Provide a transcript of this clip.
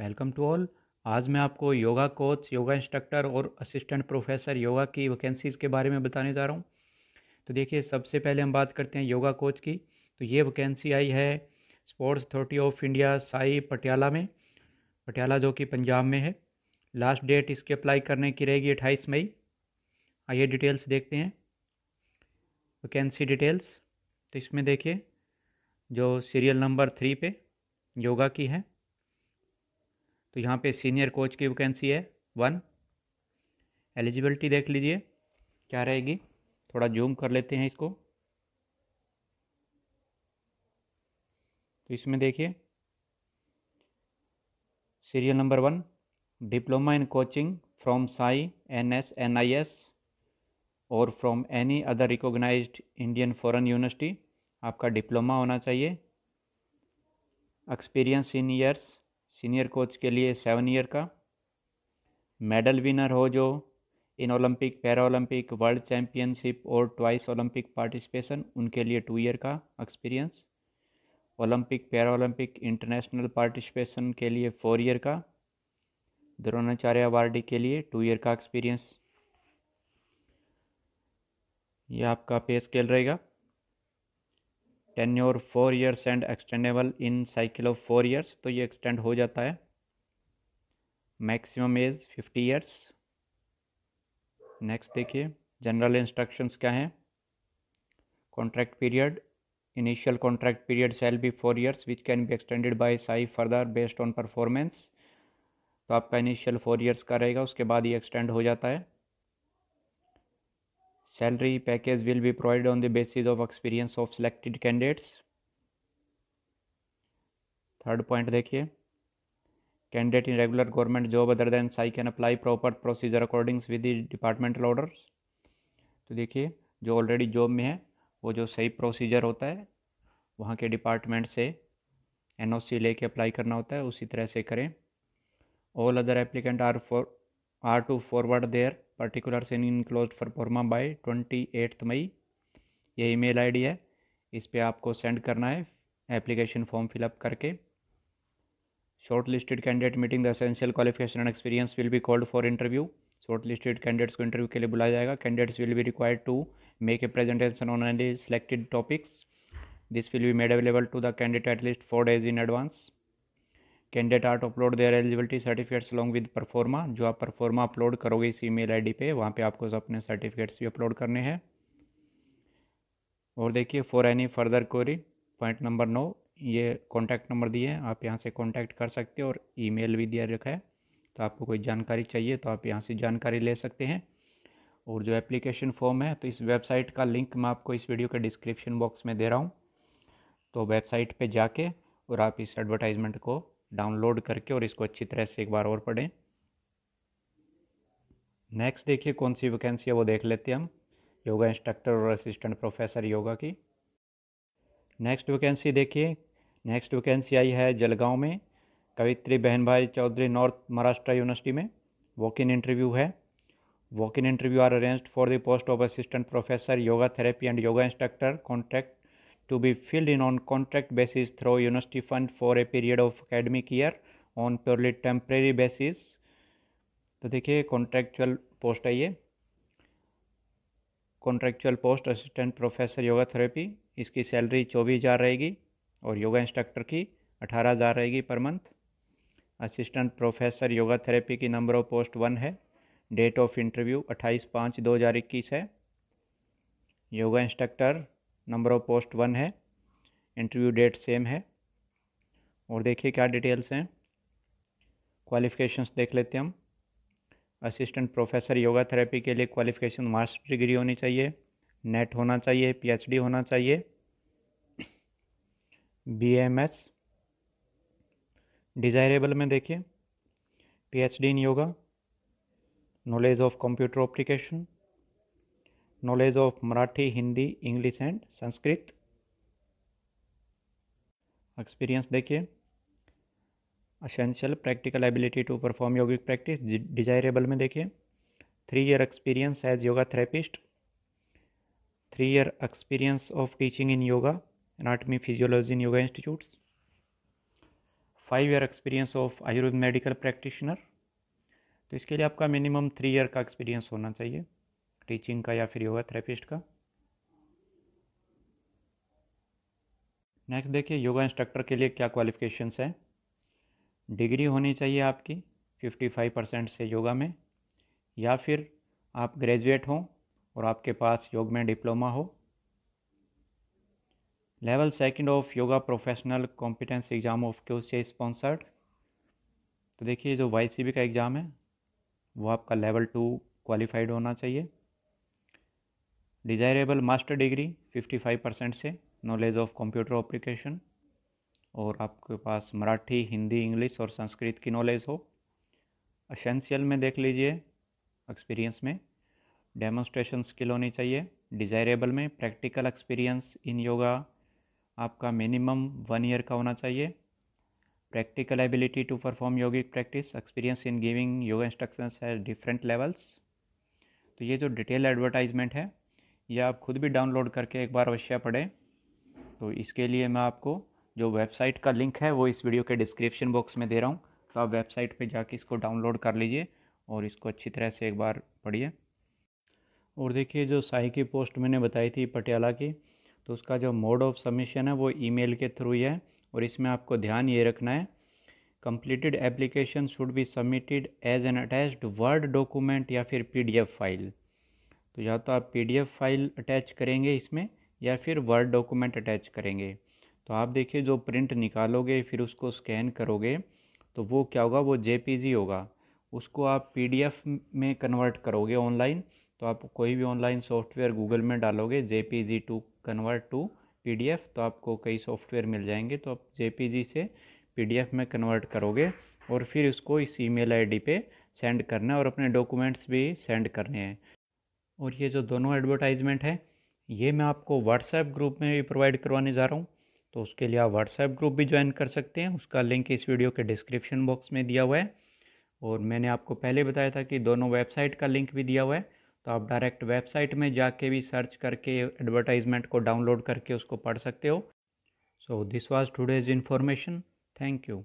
Welcome to all आज मैं आपको योगा कोच योगा इंस्ट्रक्टर और असिस्टेंट प्रोफेसर योगा की वैकेंसीज़ के बारे में बताने जा रहा हूँ तो देखिए सबसे पहले हम बात करते हैं योगा कोच की तो ये वैकेंसी आई है Sports Authority of India SAI Patiala में पटियाला जो कि पंजाब में है लास्ट डेट इसके अप्लाई करने की रहेगी अट्ठाईस मई आइए डिटेल्स देखते हैं वैकेंसी डिटेल्स तो इसमें देखिए जो सीरियल नंबर थ्री पे योगा की है तो यहाँ पे सीनियर कोच की वैकेंसी है वन एलिजिबिलिटी देख लीजिए क्या रहेगी थोड़ा जूम कर लेते हैं इसको तो इसमें देखिए serial number one diploma in coaching from SAI N S N I S और from any other recognized Indian foreign university आपका डिप्लोमा होना चाहिए experience in years senior coach के लिए सेवन ईयर का मेडल विनर हो जो in Olympic Olympic world championship और ट्वाइस ओलंपिक पार्टिसिपेशन उनके लिए टू ईयर का experience Olympic Olympic international participation के लिए फोर ईयर का द्रोणाचार्य अवार्डी के लिए टू ईयर का एक्सपीरियंस यह आपका पे स्केल रहेगा tenure four years and extendable in cycle of four years तो ये एक्सटेंड हो जाता है maximum age fifty years next देखिए जनरल इंस्ट्रक्शंस क्या हैं contract period initial contract period shall be four years which can be extended by SAI further based on performance तो आपका इनिशियल फोर ईयर्स का रहेगा उसके बाद ये एक्सटेंड हो जाता है Salary package will be provided on the basis of experience of selected candidates. Third point dekhiye candidate in regular government job other than SAI can apply proper procedure according with the departmental orders. to dekhiye jo already job mein hai wo jo सही procedure hota hai wahan ke department se noc leke apply karna hota hai usi tarah se kare all other applicant are for are to forward their particular particulars enclose proforma by twenty eighth May ये email ID है इस पर आपको send करना है application form fill up करके shortlisted candidate meeting the essential qualification and experience will be called for interview shortlisted candidates को interview के लिए बुलाया जाएगा candidates will be required to make a presentation on any selected topics this will be made available to the candidate at least four days in advance candidate are to upload their eligibility certificates along with proforma जो आप pro forma upload करोगे इस email ID पे वहाँ पे आपको अपने certificates भी अपलोड करने हैं और देखिए for any further query point number नौ ये कॉन्टैक्ट नंबर दिए हैं आप यहाँ से कॉन्टैक्ट कर सकते हो और मेल भी दिया रखा है तो आपको कोई जानकारी चाहिए तो आप यहाँ से जानकारी ले सकते हैं और जो एप्लीकेशन फॉर्म है तो इस वेबसाइट का लिंक मैं आपको इस वीडियो के डिस्क्रिप्शन बॉक्स में दे रहा हूँ तो वेबसाइट पे जाके और आप इस एडवर्टाइजमेंट को डाउनलोड करके और इसको अच्छी तरह से एक बार और पढ़ें नेक्स्ट देखिए कौन सी वैकेंसी है वो देख लेते हैं हम योगा इंस्ट्रक्टर और असिस्टेंट प्रोफेसर योगा की नेक्स्ट वैकेंसी देखिए नेक्स्ट वैकेंसी आई है जलगांव में Kavayitri Bahinabai Chaudhari North Maharashtra university में वॉक इन इंटरव्यू है walk in interview are arrange for the post of assistant professor yoga therapy and yoga instructor contact to be filled in on contract basis through university fund for a period of academic year on purely temporary basis तो देखिए contractual post है ये contractual post assistant professor yoga therapy इसकी salary चौबीस हज़ार रहेगी और yoga instructor की अठारह हज़ार रहेगी per month assistant professor yoga therapy की नंबर ऑफ पोस्ट वन है डेट ऑफ इंटरव्यू अट्ठाईस पाँच दो हज़ार इक्कीस है yoga instructor number of post one है इंटरव्यू डेट सेम है और देखिए क्या डिटेल्स हैं क्वालिफ़िकेशंस देख लेते हम असिस्टेंट प्रोफेसर योगा थेरेपी के लिए क्वालिफ़िकेशन मास्टर डिग्री होनी चाहिए नेट होना चाहिए पीएचडी होना चाहिए बीएमएस डिज़ायरेबल में देखिए PhD in yoga knowledge of computer application knowledge of Marathi Hindi English and Sanskrit experience देखिए essential practical ability to perform yogic practice desirable में देखिए three year experience as yoga therapist three year experience of teaching in yoga anatomy physiology in yoga institute five year experience of Ayurveda medical practitioner तो इसके लिए आपका minimum three year का experience होना चाहिए teaching का या फिर योगा थेरेपिस्ट का नेक्स्ट देखिए योगा इंस्ट्रक्टर के लिए क्या क्वालिफिकेशंस है डिग्री होनी चाहिए आपकी 55 परसेंट से योगा में या फिर आप ग्रेजुएट हों और आपके पास योग में डिप्लोमा हो level second of yoga professional competence exam of Q से स्पॉन्सर्ड तो देखिए जो वाई का एग्ज़ाम है वो आपका लेवल टू क्वालिफाइड होना चाहिए डिज़ायरेबल मास्टर डिग्री 55 परसेंट से नॉलेज ऑफ कंप्यूटर ऑप्लिकेशन और आपके पास मराठी हिंदी इंग्लिश और संस्कृत की नॉलेज हो असेंशियल में देख लीजिए एक्सपीरियंस में डेमोस्ट्रेशन स्किल होनी चाहिए डिज़ायरेबल में प्रैक्टिकल एक्सपीरियंस इन योगा आपका मिनिमम वन ईयर का होना चाहिए practical ability to perform yogic practice experience in giving yoga instructions है डिफरेंट लेवल्स तो ये जो डिटेल एडवर्टाइजमेंट है या आप खुद भी डाउनलोड करके एक बार अवश्य पढ़ें तो इसके लिए मैं आपको जो वेबसाइट का लिंक है वो इस वीडियो के डिस्क्रिप्शन बॉक्स में दे रहा हूँ तो आप वेबसाइट पर जाके इसको डाउनलोड कर लीजिए और इसको अच्छी तरह से एक बार पढ़िए और देखिए जो साई की पोस्ट मैंने बताई थी पटियाला की तो उसका जो मोड ऑफ सबमिशन है वो ईमेल के थ्रू ही है और इसमें आपको ध्यान ये रखना है completed application should be submitted as an attached word document या फिर पीडीएफ फाइल तो या तो आप पीडीएफ फाइल अटैच करेंगे इसमें या फिर वर्ड डॉक्यूमेंट अटैच करेंगे तो आप देखिए जो प्रिंट निकालोगे फिर उसको स्कैन करोगे तो वो क्या होगा वो जे होगा उसको आप पीडीएफ में कन्वर्ट करोगे ऑनलाइन तो आप कोई भी ऑनलाइन सॉफ्टवेयर गूगल में डालोगे J to convert to P तो आपको कई सॉफ्टवेयर मिल जाएंगे तो आप जे से पी में कन्वर्ट करोगे और फिर उसको इस ई मेल पे सेंड करना है और अपने डॉक्यूमेंट्स भी सेंड करने हैं और ये जो दोनों एडवर्टाइजमेंट हैं ये मैं आपको व्हाट्सएप ग्रुप में भी प्रोवाइड करवाने जा रहा हूँ तो उसके लिए आप व्हाट्सएप ग्रुप भी ज्वाइन कर सकते हैं उसका लिंक इस वीडियो के डिस्क्रिप्शन बॉक्स में दिया हुआ है और मैंने आपको पहले बताया था कि दोनों वेबसाइट का लिंक भी दिया हुआ है तो आप डायरेक्ट वेबसाइट में जाके भी सर्च करके एडवर्टाइजमेंट को डाउनलोड करके उसको पढ़ सकते हो so this was today's information thank you